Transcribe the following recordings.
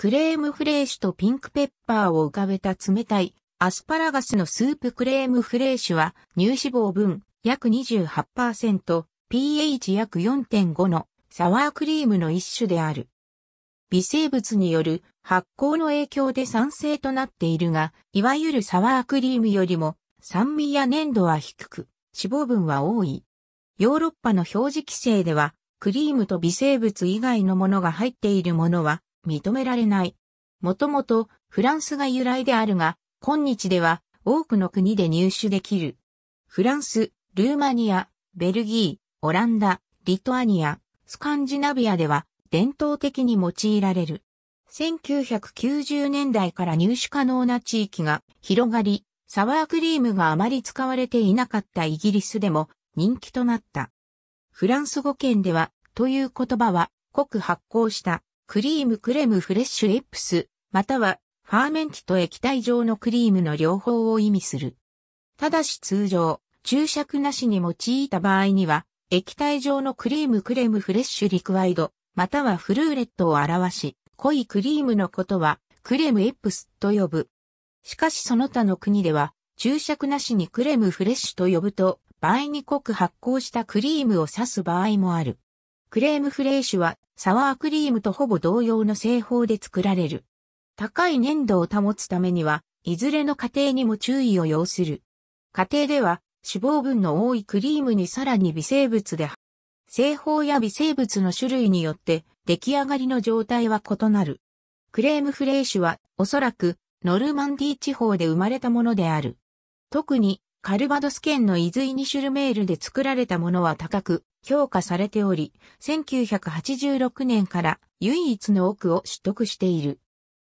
クレームフレーシュとピンクペッパーを浮かべた冷たいアスパラガスのスープクレームフレーシュは乳脂肪分約28%、pH 約4.5のサワークリームの一種である。微生物による発酵の影響で酸性となっているが、いわゆるサワークリームよりも酸味や粘度は低く、脂肪分は多い。ヨーロッパの表示規制では、クリームと微生物以外のものが入っているものは、認められない。もともとフランスが由来であるが、今日では多くの国で入手できる。フランス、ルーマニア、ベルギー、オランダ、リトアニア、スカンジナビアでは伝統的に用いられる。1990年代から入手可能な地域が広がり、サワークリームがあまり使われていなかったイギリスでも人気となった。フランス語圏ではという言葉は濃く発行したクリームクレムフレッシュエップス、またはファーメンティと液体状のクリームの両方を意味する。ただし通常、注釈なしに用いた場合には、液体状のクリームクレムフレッシュリクワイド、またはフルーレットを表し、濃いクリームのことは、クレムエップスと呼ぶ。しかしその他の国では、注釈なしにクレムフレッシュと呼ぶと、倍に濃く発酵したクリームを指す場合もある。クレームフレッシュはサワークリームとほぼ同様の製法で作られる。高い粘度を保つためには、いずれの家庭にも注意を要する。家庭では、脂肪分の多いクリームにさらに微生物で、製法や微生物の種類によって出来上がりの状態は異なる。クレームフレーシュはおそらくノルマンディ地方で生まれたものである。特にカルバドス県のイズイニシュルメールで作られたものは高く、評価されており、1986年から唯一の奥を取得している。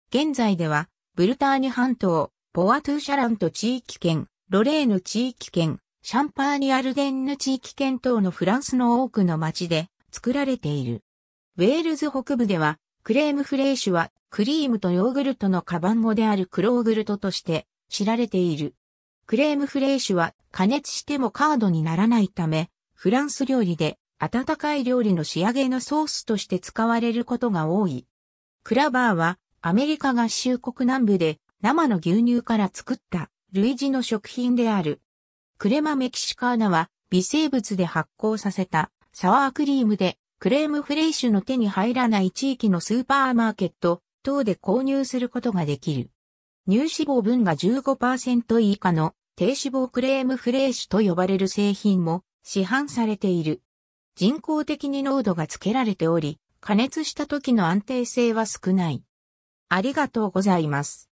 現在では、ブルターニュ半島、ポアトゥーシャラント地域圏、ロレーヌ地域圏、シャンパーニアルデンヌ地域圏等のフランスの多くの町で作られている。ウェールズ北部では、クレームフレーシュは、クリームとヨーグルトのカバン語であるクローグルトとして知られている。クレームフレーシュは加熱してもカードにならないため、フランス料理で温かい料理の仕上げのソースとして使われることが多い。クラバーはアメリカ合衆国南部で生の牛乳から作った類似の食品である。クレマメキシカーナは微生物で発酵させたサワークリームでクレームフレイシュの手に入らない地域のスーパーマーケット等で購入することができる。乳脂肪分が15%以下の低脂肪クレームフレイシュと呼ばれる製品も市販されている。人工的に濃度がつけられており、加熱した時の安定性は少ない。ありがとうございます。